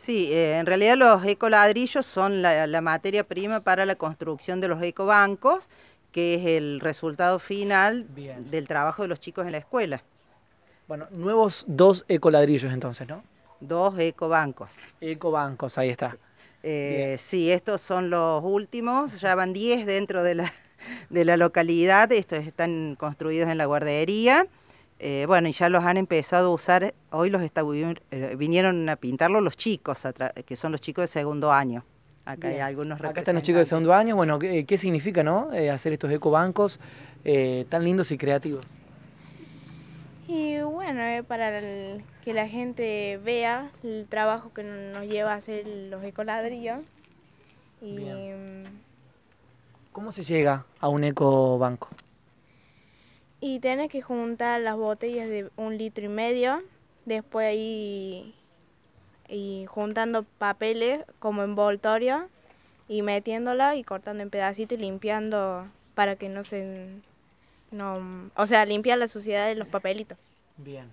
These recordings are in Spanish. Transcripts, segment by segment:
Sí, eh, en realidad los ecoladrillos son la, materia prima para la construcción de los ecobancos, que es el resultado final del trabajo de los chicos en la escuela. Bueno, nuevos dos ecoladrillos entonces, ¿no? Dos ecobancos. Ecobancos, ahí está. Sí. Eh, estos son los últimos, ya van 10 dentro de la, de la localidad, estos están construidos en la guardería. Eh, bueno, y ya los han empezado a usar, hoy los eh, vinieron a pintarlos los chicos, que son los chicos de segundo año. Acá hay algunos Acá están los chicos de segundo año. Bueno, ¿qué, significa no? Eh, hacer estos ecobancos tan lindos y creativos? Y bueno, para que la gente vea el trabajo que nos lleva a hacer los ecoladrillos. Y, mm, ¿Cómo se llega a un ecobanco? Y tienes que juntar las botellas de un litro y medio, después ahí y juntando papeles como envoltorio y metiéndola y cortando en pedacitos y limpiando para que no se no, o sea, limpia la suciedad de los papelitos. Bien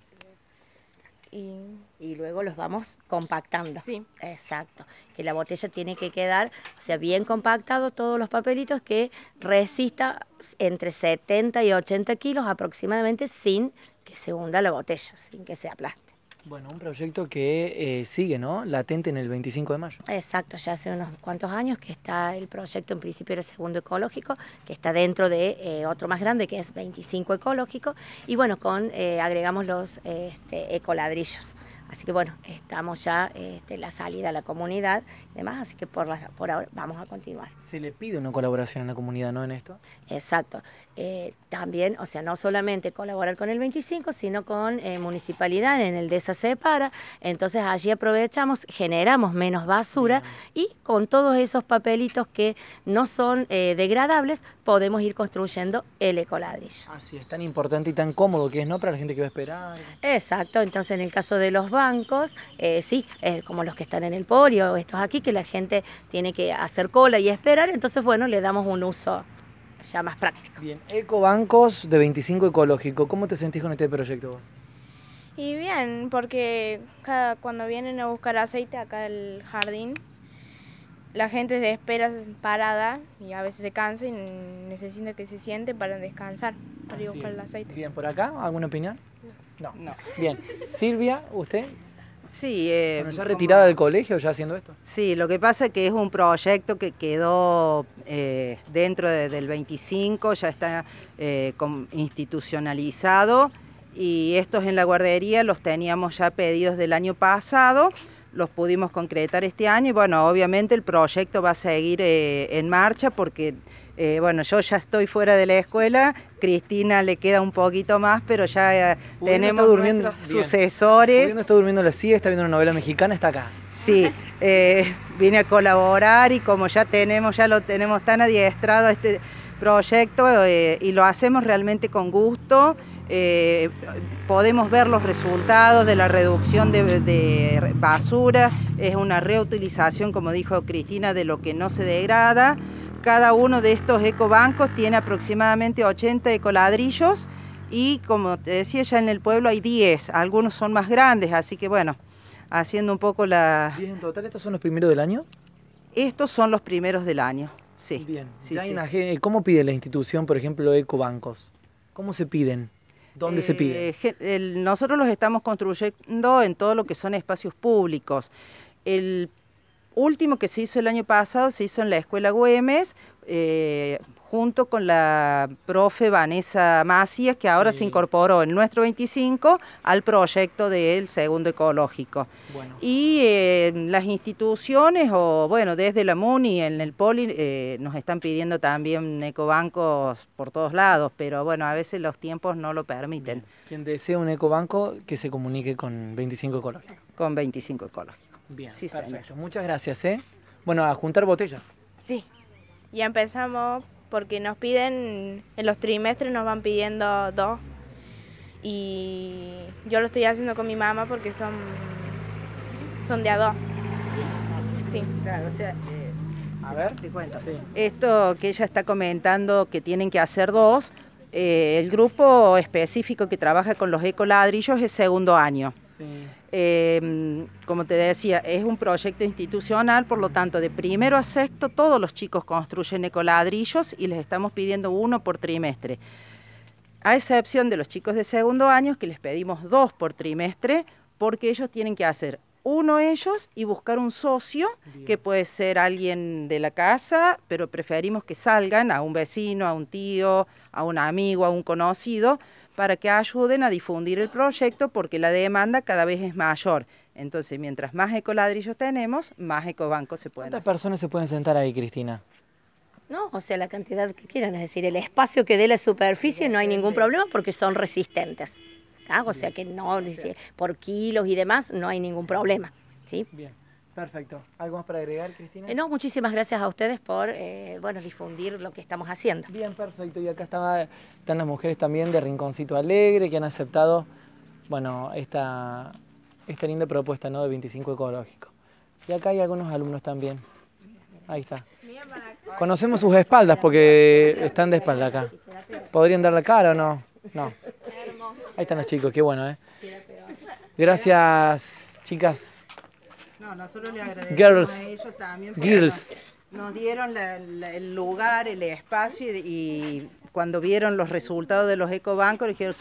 y... luego los vamos compactando. Sí. Exacto. Que la botella tiene que quedar, o sea, bien compactado todos los papelitos que resista entre 70 y 80 kilos aproximadamente sin que se hunda la botella, sin que se aplaste. Bueno, un proyecto que eh, sigue, ¿no? Latente en el 25 de mayo. Exacto, ya hace unos cuantos años que está el proyecto, en principio era segundo ecológico, que está dentro de eh, otro más grande que es 25 ecológico, y bueno, con eh, agregamos los este, ecoladrillos. Así que bueno, estamos ya este, la salida a la comunidad y demás, así que por, por ahora vamos a continuar. ¿Se le pide una colaboración a la comunidad, no en esto? Exacto. Eh, también, o sea, no solamente colaborar con el 25, sino con eh, municipalidad en el separa. Entonces allí aprovechamos, generamos menos basura y con todos esos papelitos que no son eh, degradables, podemos ir construyendo el ecoladrillo. Así es, tan importante y tan cómodo que es, ¿no? Para la gente que va a esperar. Exacto, entonces en el caso de los bancos, eh, sí, como los que están en el polio, estos aquí, que la gente tiene que hacer cola y esperar, entonces bueno, le damos un uso ya más práctico. Bien, Ecobancos de 25 Ecológico, ¿cómo te sentís con este proyecto vos? Y bien, porque cada, cuando vienen a buscar aceite acá el jardín, la gente se espera parada y a veces se cansa y necesita que se siente para descansar, para ir buscar el aceite. Bien, ¿por acá? ¿Alguna opinión? No. no. Bien. Silvia, ¿usted? Sí. Eh, ¿Ya retirada del colegio, ya haciendo esto? Sí, lo que pasa es que es un proyecto que quedó eh, dentro del 25, ya está eh, institucionalizado y estos en la guardería los teníamos ya pedidos del año pasado los pudimos concretar este año y bueno, obviamente el proyecto va a seguir eh, en marcha porque, eh, bueno, yo ya estoy fuera de la escuela, Cristina le queda un poquito más, pero ya eh, tenemos sucesores. está durmiendo la silla, está viendo una novela mexicana, está acá. Sí, vine a colaborar y como ya tenemos, ya lo tenemos tan adiestrado este proyecto y lo hacemos realmente con gusto. Eh, podemos ver los resultados de la reducción de, basura, es una reutilización, como dijo Cristina, de lo que no se degrada. Cada uno de estos ecobancos tiene aproximadamente 80 ecoladrillos y como te decía, ya en el pueblo hay 10, algunos son más grandes, así que bueno, haciendo un poco la... ¿10 en total? ¿Estos son los primeros del año? Estos son los primeros del año, sí. ¿Cómo pide la institución, por ejemplo, ecobancos? ¿Cómo se piden? ¿Dónde se pide? Eh, nosotros los estamos construyendo en todo lo que son espacios públicos. El último que se hizo el año pasado se hizo en la Escuela Güemes, eh, junto con la profe Vanessa Macías, que ahora se incorporó en nuestro 25 al proyecto del segundo ecológico. Y eh, las instituciones, o bueno, desde la MUNI en el POLI, eh, nos están pidiendo también ecobancos por todos lados, pero bueno, a veces los tiempos no lo permiten. Quien desea un ecobanco, que se comunique con 25 ecológico. Con 25 ecológicos. Bien, perfecto. Muchas gracias, ¿eh? Bueno, a juntar botellas. Sí. Y empezamos porque nos piden, en los trimestres nos van pidiendo dos. Y yo lo estoy haciendo con mi mamá porque son, son de a dos. Sí. Eh, a ver, te cuento. Esto que ella está comentando que tienen que hacer dos, eh, el grupo específico que trabaja con los ecoladrillos es segundo año. Em, como te decía, es un proyecto institucional, por lo tanto, de primero a sexto todos los chicos construyen ecoladrillos y les estamos pidiendo uno por trimestre. A excepción de los chicos de segundo año, que les pedimos dos por trimestre, porque ellos tienen que hacer uno ellos y buscar un socio, que puede ser alguien de la casa, pero preferimos que salgan a un vecino, a un tío, a un amigo, a un conocido, para que ayuden a difundir el proyecto porque la demanda cada vez es mayor. Entonces, mientras más ecoladrillos tenemos, más ecobancos se pueden ¿Cuántas personas se pueden sentar ahí, Cristina? No, o sea, la cantidad que quieran, es decir, el espacio que dé la superficie no hay ningún problema porque son resistentes. O sea que no, por kilos y demás, no hay ningún problema. ¿sí? Perfecto. ¿Algo más para agregar, Cristina? Eh, no, muchísimas gracias a ustedes por eh, bueno, difundir lo que estamos haciendo. Bien, perfecto. Y acá están las mujeres también de Rinconcito Alegre que han aceptado bueno, esta, esta linda propuesta ¿no? de 25 Ecológico. Y acá hay algunos alumnos también. Ahí está. Conocemos sus espaldas porque están de espalda acá. ¿Podrían dar la cara o no? No. Ahí están los chicos, qué bueno, ¿eh? Gracias, chicas. No, nosotros le agradecemos a ellos también. Girls. Nos, dieron el lugar, el espacio y, cuando vieron los resultados de los ecobancos, dijeron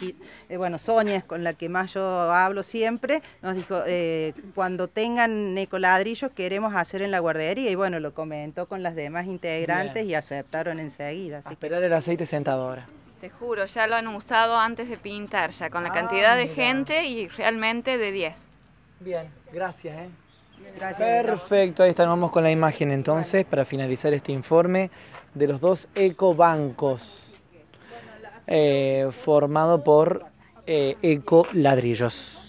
eh, bueno, Sonia es con la que más yo hablo siempre, nos dijo, eh, cuando tengan ecoladrillos queremos hacer en la guardería y bueno, lo comentó con las demás integrantes y aceptaron enseguida. esperar el aceite sentadora. Te juro, ya lo han usado antes de pintar, ya con la ah, cantidad de gente y realmente de 10. Bien, gracias. ¿eh? Perfecto, ahí estamos con la imagen entonces para finalizar este informe de los dos ecobancos eh, formado por eh, Eco Ladrillos.